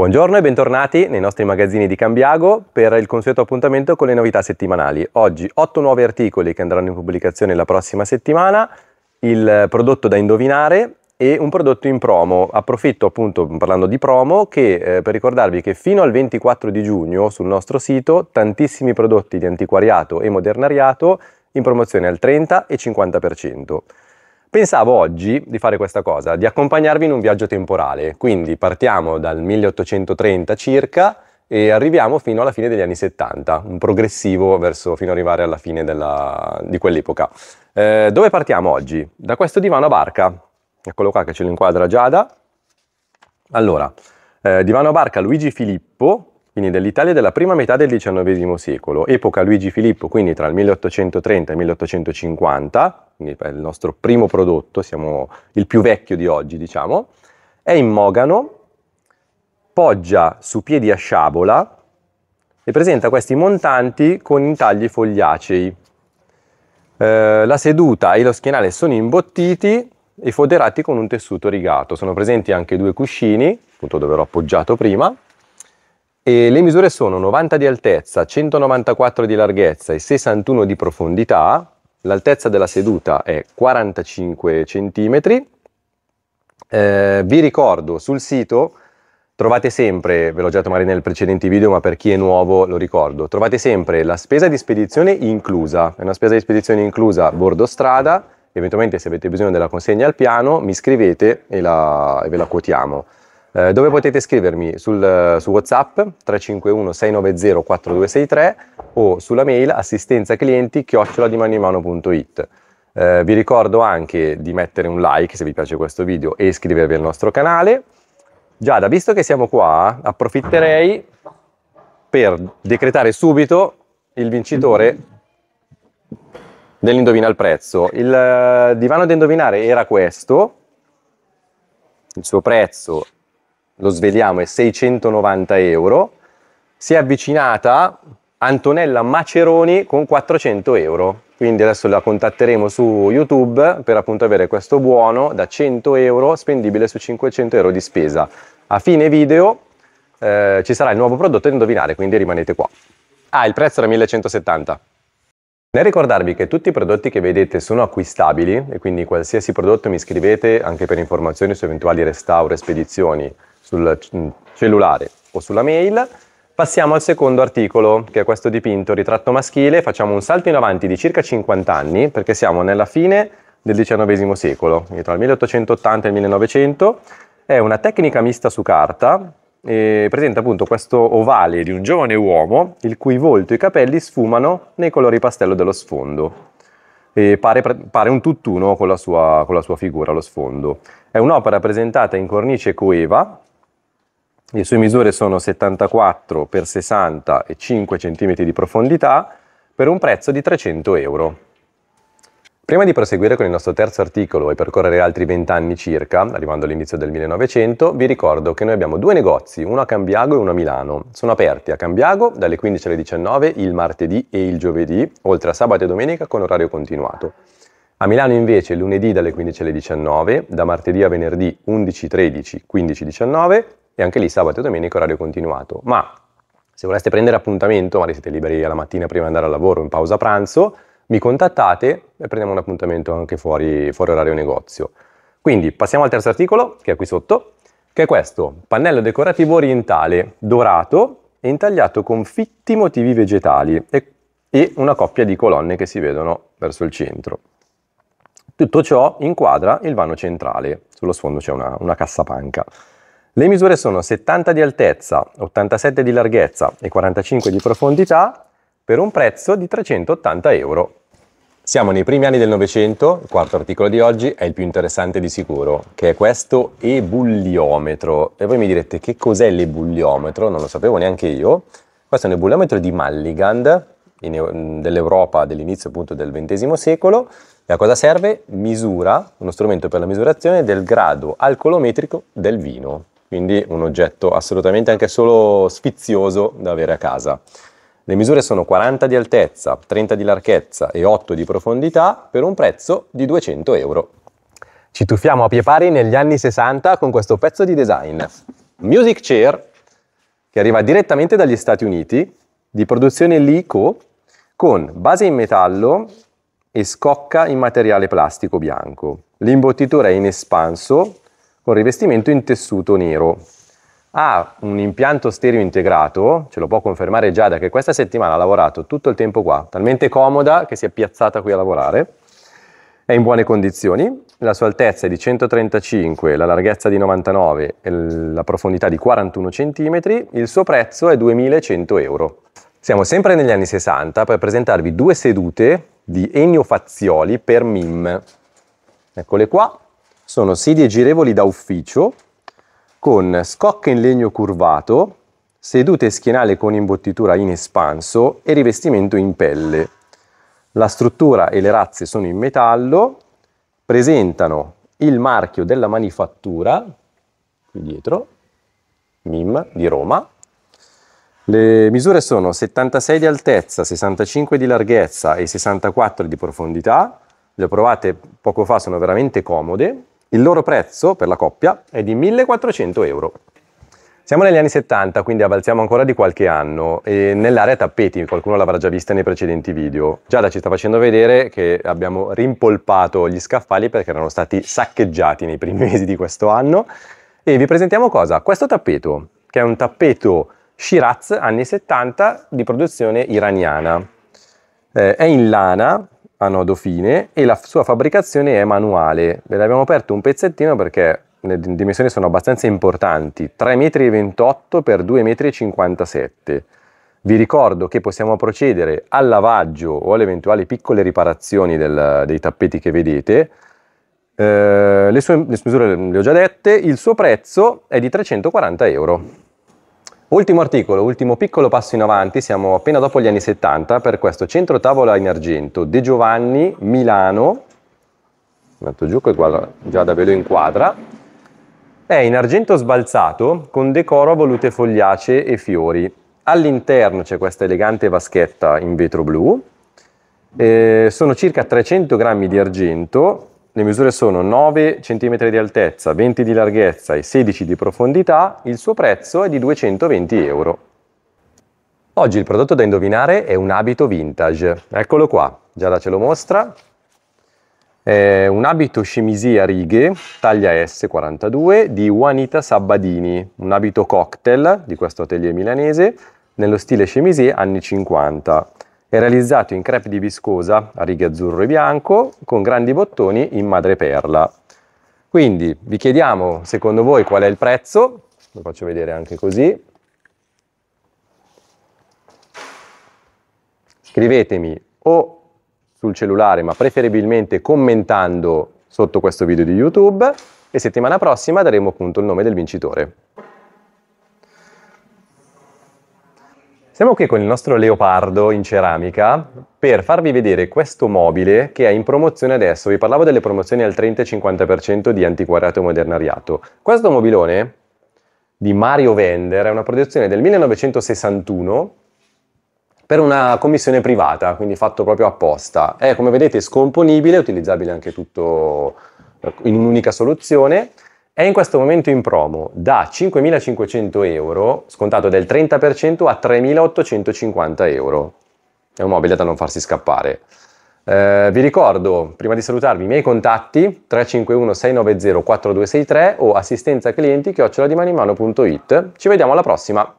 Buongiorno e bentornati nei nostri magazzini di Cambiago per il consueto appuntamento con le novità settimanali. Oggi 8 nuovi articoli che andranno in pubblicazione la prossima settimana, il prodotto da indovinare e un prodotto in promo. Approfitto appunto parlando di promo che eh, per ricordarvi che fino al 24 di giugno sul nostro sito tantissimi prodotti di antiquariato e modernariato in promozione al 30 e 50%. Pensavo oggi di fare questa cosa, di accompagnarvi in un viaggio temporale, quindi partiamo dal 1830 circa e arriviamo fino alla fine degli anni 70, un progressivo verso, fino ad arrivare alla fine della, di quell'epoca. Eh, dove partiamo oggi? Da questo divano a barca, eccolo qua che ce lo inquadra Giada. Allora, eh, divano a barca Luigi Filippo, quindi dell'Italia della prima metà del XIX secolo, epoca Luigi Filippo, quindi tra il 1830 e il 1850, quindi è il nostro primo prodotto, siamo il più vecchio di oggi, diciamo, è in mogano, poggia su piedi a sciabola e presenta questi montanti con intagli fogliacei. Eh, la seduta e lo schienale sono imbottiti e foderati con un tessuto rigato. Sono presenti anche due cuscini, appunto dove l'ho appoggiato prima, e le misure sono 90 di altezza, 194 di larghezza e 61 di profondità. L'altezza della seduta è 45 cm. Eh, vi ricordo sul sito trovate sempre, ve l'ho già detto magari nel precedente video, ma per chi è nuovo lo ricordo, trovate sempre la spesa di spedizione inclusa, è una spesa di spedizione inclusa bordo strada, eventualmente se avete bisogno della consegna al piano mi scrivete e, la, e ve la quotiamo. Eh, dove potete scrivermi? Sul, eh, su WhatsApp 351 690 4263 o sulla mail assistenza clienti chioccioladimanimano.it. Eh, vi ricordo anche di mettere un like se vi piace questo video e iscrivervi al nostro canale. Giada, visto che siamo qua, approfitterei per decretare subito il vincitore dell'indovina il prezzo. Il eh, divano da indovinare era questo, il suo prezzo lo sveliamo, è 690 euro. Si è avvicinata Antonella Maceroni con 400 euro. Quindi adesso la contatteremo su YouTube per appunto avere questo buono da 100 euro spendibile su 500 euro di spesa. A fine video eh, ci sarà il nuovo prodotto da indovinare, quindi rimanete qua. Ah, il prezzo era 1170. Nel ricordarvi che tutti i prodotti che vedete sono acquistabili e quindi qualsiasi prodotto mi scrivete anche per informazioni su eventuali restauro e spedizioni sul mm, cellulare o sulla mail. Passiamo al secondo articolo, che è questo dipinto ritratto maschile. Facciamo un salto in avanti di circa 50 anni, perché siamo nella fine del XIX secolo, tra il 1880 e il 1900. È una tecnica mista su carta, e presenta appunto questo ovale di un giovane uomo, il cui volto e i capelli sfumano nei colori pastello dello sfondo. E pare, pare un tutt'uno con la, sua, con la sua figura lo sfondo. È un'opera presentata in cornice coeva, le sue misure sono 74 x 60 e 5 cm di profondità per un prezzo di 300 euro. Prima di proseguire con il nostro terzo articolo e percorrere altri 20 anni circa, arrivando all'inizio del 1900, vi ricordo che noi abbiamo due negozi, uno a Cambiago e uno a Milano. Sono aperti a Cambiago dalle 15 alle 19 il martedì e il giovedì, oltre a sabato e domenica con orario continuato. A Milano invece lunedì dalle 15 alle 19, da martedì a venerdì 11-13, 15-19 e anche lì sabato e domenica orario continuato. Ma se voleste prendere appuntamento, magari siete liberi la mattina prima di andare al lavoro, in pausa pranzo, mi contattate e prendiamo un appuntamento anche fuori, fuori orario negozio. Quindi passiamo al terzo articolo, che è qui sotto, che è questo, pannello decorativo orientale, dorato e intagliato con fitti motivi vegetali e, e una coppia di colonne che si vedono verso il centro. Tutto ciò inquadra il vano centrale, sullo sfondo c'è una, una cassapanca. Le misure sono 70 di altezza, 87 di larghezza e 45 di profondità per un prezzo di 380 euro. Siamo nei primi anni del Novecento, il quarto articolo di oggi è il più interessante di sicuro, che è questo ebulliometro. E voi mi direte che cos'è l'ebulliometro? Non lo sapevo neanche io. Questo è un ebulliometro di Malligand, dell'Europa dell'inizio appunto del XX secolo. E a cosa serve? Misura, uno strumento per la misurazione del grado alcolometrico del vino quindi un oggetto assolutamente anche solo sfizioso da avere a casa. Le misure sono 40 di altezza, 30 di larghezza e 8 di profondità per un prezzo di 200 euro. Ci tuffiamo a pie pari negli anni 60 con questo pezzo di design. Music Chair, che arriva direttamente dagli Stati Uniti, di produzione Lee Co, con base in metallo e scocca in materiale plastico bianco. L'imbottitura è in espanso con rivestimento in tessuto nero. Ha un impianto stereo integrato, ce lo può confermare Giada che questa settimana ha lavorato tutto il tempo qua, talmente comoda che si è piazzata qui a lavorare. È in buone condizioni, la sua altezza è di 135, la larghezza di 99 e la profondità di 41 cm, il suo prezzo è 2100 euro. Siamo sempre negli anni 60 per presentarvi due sedute di Ennio Fazzioli per MIM. Eccole qua, sono sedie girevoli da ufficio con scocche in legno curvato, sedute schienale con imbottitura in espanso e rivestimento in pelle. La struttura e le razze sono in metallo, presentano il marchio della manifattura, qui dietro, MIM di Roma. Le misure sono 76 di altezza, 65 di larghezza e 64 di profondità. Le ho provate poco fa, sono veramente comode. Il loro prezzo per la coppia è di 1400 euro. Siamo negli anni 70, quindi avanziamo ancora di qualche anno e nell'area tappeti, qualcuno l'avrà già vista nei precedenti video. Giada ci sta facendo vedere che abbiamo rimpolpato gli scaffali perché erano stati saccheggiati nei primi mesi di questo anno e vi presentiamo cosa? Questo tappeto, che è un tappeto Shiraz anni 70 di produzione iraniana. Eh, è in lana, a nodo fine e la sua fabbricazione è manuale. Ve l'abbiamo aperto un pezzettino perché le dimensioni sono abbastanza importanti, 3,28 m x 2,57 m. Vi ricordo che possiamo procedere al lavaggio o alle eventuali piccole riparazioni del, dei tappeti che vedete. Eh, le sue le misure le ho già dette, il suo prezzo è di 340 euro. Ultimo articolo, ultimo piccolo passo in avanti, siamo appena dopo gli anni 70 per questo centro tavola in argento De Giovanni, Milano, metto giù che guarda, già da ve lo inquadra, è in argento sbalzato con decoro a volute fogliacee e fiori. All'interno c'è questa elegante vaschetta in vetro blu, eh, sono circa 300 grammi di argento le misure sono 9 cm di altezza, 20 di larghezza e 16 di profondità, il suo prezzo è di 220 euro. Oggi il prodotto da indovinare è un abito vintage, eccolo qua, Giada ce lo mostra. È un abito chemisia a righe, taglia S42 di Juanita Sabbadini, un abito cocktail di questo atelier milanese, nello stile chemisier anni 50. È realizzato in crepe di viscosa a righe azzurro e bianco con grandi bottoni in madreperla. Quindi vi chiediamo secondo voi qual è il prezzo, lo faccio vedere anche così. Scrivetemi o sul cellulare, ma preferibilmente commentando sotto questo video di YouTube e settimana prossima daremo appunto il nome del vincitore. Siamo qui con il nostro leopardo in ceramica per farvi vedere questo mobile che è in promozione adesso. Vi parlavo delle promozioni al 30 50% di antiquariato e modernariato. Questo mobilone di Mario Vender è una produzione del 1961 per una commissione privata, quindi fatto proprio apposta. È come vedete scomponibile, utilizzabile anche tutto eh, in un'unica soluzione è in questo momento in promo da 5.500 euro, scontato del 30% a 3.850 euro. È un mobile da non farsi scappare. Eh, vi ricordo, prima di salutarvi, i miei contatti 351-690-4263 o assistenza clienti chiocciola di manimano.it. Ci vediamo alla prossima!